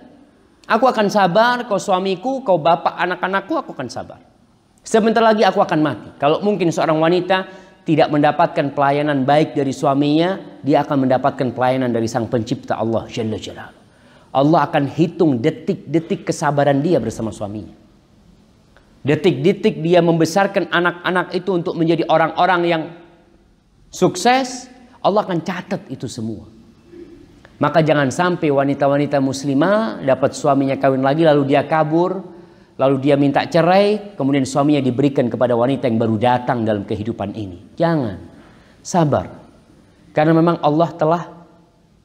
Aku akan sabar, kau suamiku, kau bapak anak-anakku, aku akan sabar. Sebentar lagi aku akan mati. Kalau mungkin seorang wanita tidak mendapatkan pelayanan baik dari suaminya, dia akan mendapatkan pelayanan dari Sang Pencipta Allah Jalla Allah akan hitung detik-detik kesabaran dia bersama suaminya. Detik-detik dia membesarkan anak-anak itu untuk menjadi orang-orang yang sukses, Allah akan catat itu semua. Maka jangan sampai wanita-wanita muslimah dapat suaminya kawin lagi lalu dia kabur, lalu dia minta cerai, kemudian suaminya diberikan kepada wanita yang baru datang dalam kehidupan ini. Jangan. Sabar. Karena memang Allah telah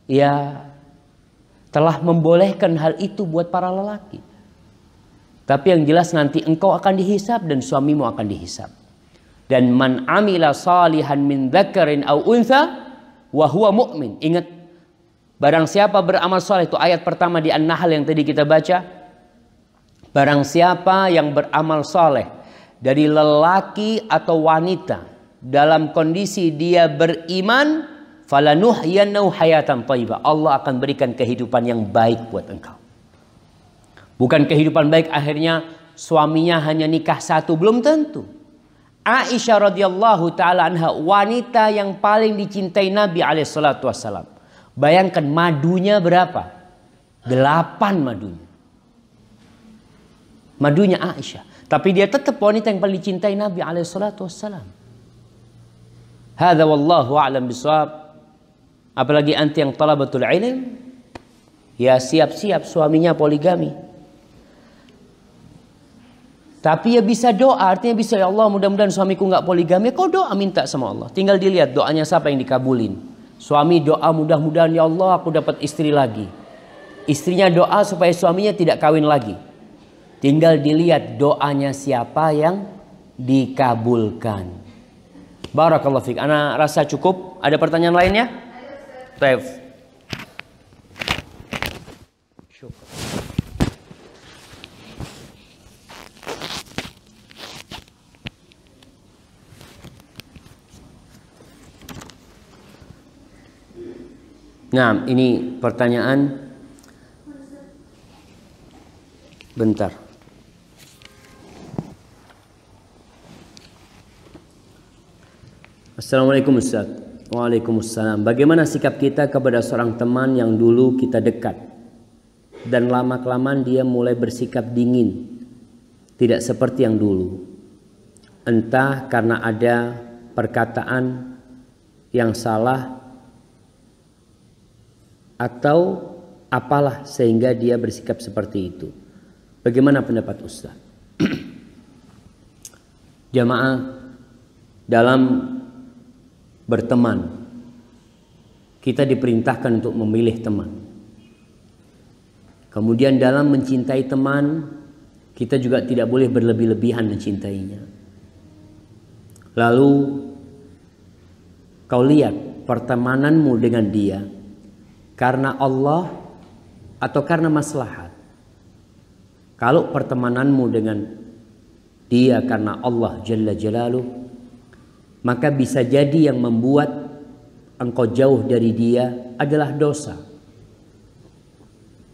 ya telah membolehkan hal itu buat para lelaki. Tapi yang jelas nanti engkau akan dihisap dan suamimu akan dihisap. Dan man amila salihan min dzakarin au untha wa mu'min. Ingat barang siapa beramal saleh itu ayat pertama di An-Nahl yang tadi kita baca Barang siapa yang beramal soleh dari lelaki atau wanita dalam kondisi dia beriman, falanuhyannahu hayatan thayyibah. Allah akan berikan kehidupan yang baik buat engkau. Bukan kehidupan baik akhirnya suaminya hanya nikah satu belum tentu. Aisyah radhiyallahu taala anha wanita yang paling dicintai Nabi alaihi salatu wasalam. Bayangkan madunya berapa? Delapan madunya madunya Aisyah. Tapi dia tetap wanita yang paling dicintai Nabi SAW. Hada wallahu a'lam bisawab. Apalagi anti yang talabatul ilim. Ya siap-siap suaminya poligami. Tapi ya bisa doa, artinya bisa ya Allah mudah-mudahan suamiku nggak poligami. Kau doa minta sama Allah. Tinggal dilihat doanya siapa yang dikabulin. Suami doa mudah-mudahan ya Allah aku dapat istri lagi. Istrinya doa supaya suaminya tidak kawin lagi. Tinggal dilihat doanya siapa yang dikabulkan. Barakallahu fiik. Ana rasa cukup. Ada pertanyaan lainnya? Taif. Nah, ini pertanyaan. Bentar. Assalamualaikum Ustaz. Waalaikumsalam. Bagaimana sikap kita kepada seorang teman yang dulu kita dekat dan lama-kelamaan dia mulai bersikap dingin, tidak seperti yang dulu. Entah karena ada perkataan yang salah atau apalah sehingga dia bersikap seperti itu. Bagaimana pendapat Ustaz? [clears throat] Jamaah dalam berteman. Kita diperintahkan untuk memilih teman. Kemudian dalam mencintai teman, kita juga tidak boleh berlebih-lebihan mencintainya. Lalu kau lihat pertemananmu dengan dia karena Allah atau karena maslahat. Kalau pertemananmu dengan dia karena Allah Jalla Jalaluh maka bisa jadi yang membuat engkau jauh dari dia adalah dosa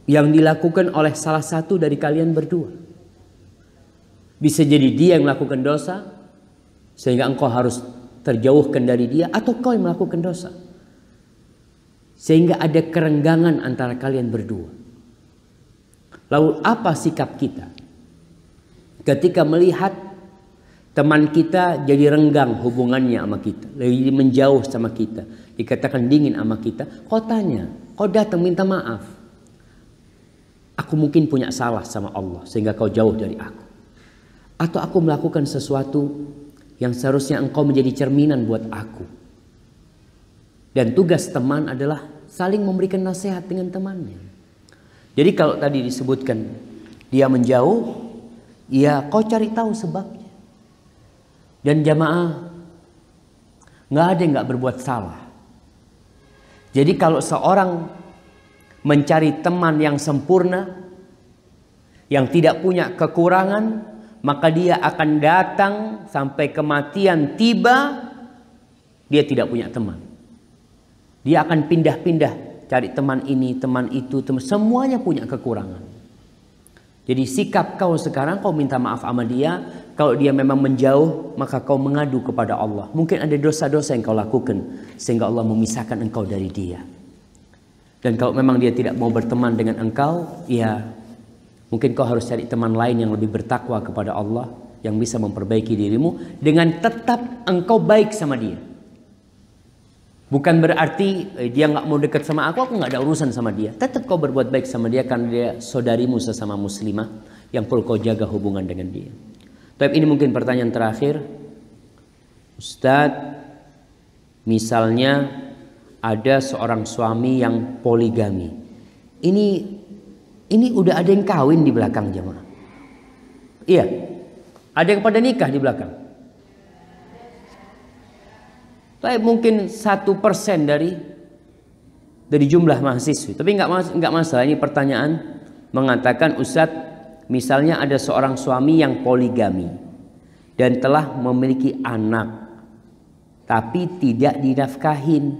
yang dilakukan oleh salah satu dari kalian berdua. Bisa jadi dia yang melakukan dosa sehingga engkau harus terjauhkan dari dia atau kau yang melakukan dosa. Sehingga ada kerenggangan antara kalian berdua. Lalu apa sikap kita? Ketika melihat Teman kita jadi renggang hubungannya sama kita. Jadi menjauh sama kita. Dikatakan dingin sama kita. Kau tanya, kau datang minta maaf. Aku mungkin punya salah sama Allah sehingga kau jauh dari aku. Atau aku melakukan sesuatu yang seharusnya engkau menjadi cerminan buat aku. Dan tugas teman adalah saling memberikan nasihat dengan temannya. Jadi kalau tadi disebutkan dia menjauh, ya kau cari tahu sebabnya. Dan jamaah nggak ada yang nggak berbuat salah. Jadi kalau seorang mencari teman yang sempurna, yang tidak punya kekurangan, maka dia akan datang sampai kematian tiba, dia tidak punya teman. Dia akan pindah-pindah cari teman ini, teman itu, teman semuanya punya kekurangan. Jadi sikap kau sekarang kau minta maaf sama dia. Kalau dia memang menjauh maka kau mengadu kepada Allah. Mungkin ada dosa-dosa yang kau lakukan. Sehingga Allah memisahkan engkau dari dia. Dan kalau memang dia tidak mau berteman dengan engkau. Ya mungkin kau harus cari teman lain yang lebih bertakwa kepada Allah. Yang bisa memperbaiki dirimu. Dengan tetap engkau baik sama dia. Bukan berarti eh, dia nggak mau dekat sama aku, aku nggak ada urusan sama dia. Tetap kau berbuat baik sama dia karena dia saudarimu sesama muslimah yang perlu kau jaga hubungan dengan dia. Tapi ini mungkin pertanyaan terakhir. Ustadz, misalnya ada seorang suami yang poligami. Ini ini udah ada yang kawin di belakang jemaah. Iya. Ada yang pada nikah di belakang. Tapi mungkin satu persen dari dari jumlah mahasiswa. Tapi nggak nggak masalah ini pertanyaan mengatakan Ustadz misalnya ada seorang suami yang poligami dan telah memiliki anak tapi tidak dinafkahin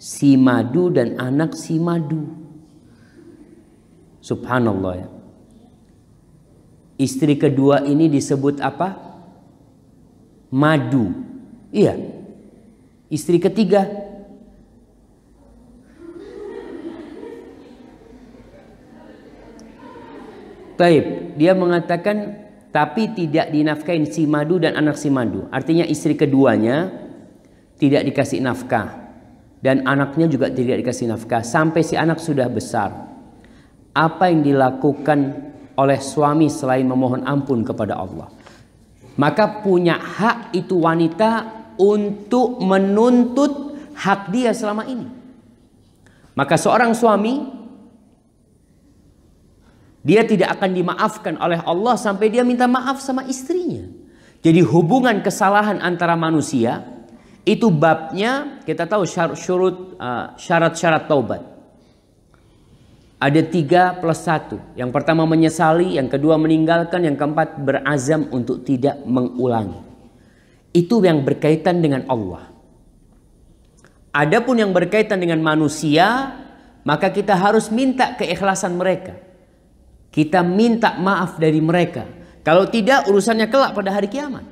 si madu dan anak si madu. Subhanallah ya. Istri kedua ini disebut apa? Madu. Iya. Istri ketiga. Taib, dia mengatakan tapi tidak dinafkain si madu dan anak si madu. Artinya istri keduanya tidak dikasih nafkah dan anaknya juga tidak dikasih nafkah sampai si anak sudah besar. Apa yang dilakukan oleh suami selain memohon ampun kepada Allah? Maka punya hak itu wanita untuk menuntut hak dia selama ini. Maka seorang suami dia tidak akan dimaafkan oleh Allah sampai dia minta maaf sama istrinya. Jadi hubungan kesalahan antara manusia itu babnya kita tahu syarat-syarat uh, syarat-syarat taubat. Ada tiga plus satu. Yang pertama menyesali, yang kedua meninggalkan, yang keempat berazam untuk tidak mengulangi itu yang berkaitan dengan Allah. Adapun yang berkaitan dengan manusia, maka kita harus minta keikhlasan mereka. Kita minta maaf dari mereka. Kalau tidak urusannya kelak pada hari kiamat.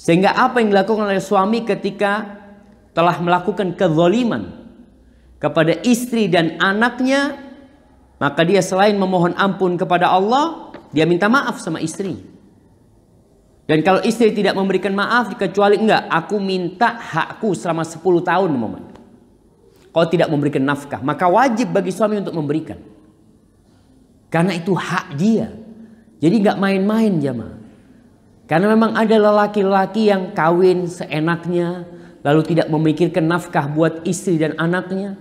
Sehingga apa yang dilakukan oleh suami ketika telah melakukan kezoliman kepada istri dan anaknya, maka dia selain memohon ampun kepada Allah, dia minta maaf sama istrinya. Dan kalau istri tidak memberikan maaf kecuali enggak, aku minta hakku selama 10 tahun momen. Kalau tidak memberikan nafkah, maka wajib bagi suami untuk memberikan. Karena itu hak dia. Jadi enggak main-main jamaah. Karena memang ada lelaki-lelaki yang kawin seenaknya, lalu tidak memikirkan nafkah buat istri dan anaknya.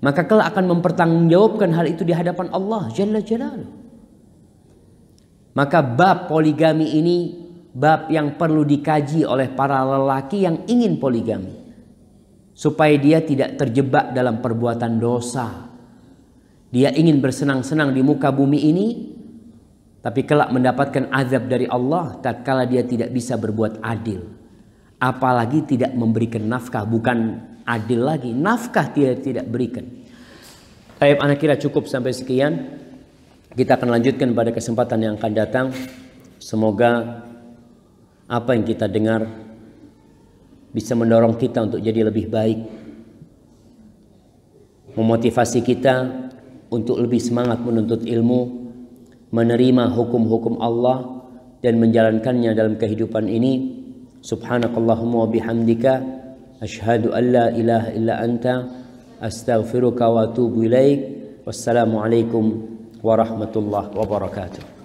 Maka kelak akan mempertanggungjawabkan hal itu di hadapan Allah Jalla Jalla. Maka bab poligami ini bab yang perlu dikaji oleh para lelaki yang ingin poligami supaya dia tidak terjebak dalam perbuatan dosa. Dia ingin bersenang-senang di muka bumi ini tapi kelak mendapatkan azab dari Allah tatkala dia tidak bisa berbuat adil. Apalagi tidak memberikan nafkah bukan adil lagi, nafkah dia tidak berikan. Baik, anak kira cukup sampai sekian. Kita akan lanjutkan pada kesempatan yang akan datang. Semoga apa yang kita dengar bisa mendorong kita untuk jadi lebih baik, memotivasi kita untuk lebih semangat menuntut ilmu, menerima hukum-hukum Allah dan menjalankannya dalam kehidupan ini. Subhanakallahumma bihamdika Ashhadu an la ilaha illa anta astaghfiruka wa atubu ilaik. Wassalamualaikum warahmatullahi wabarakatuh.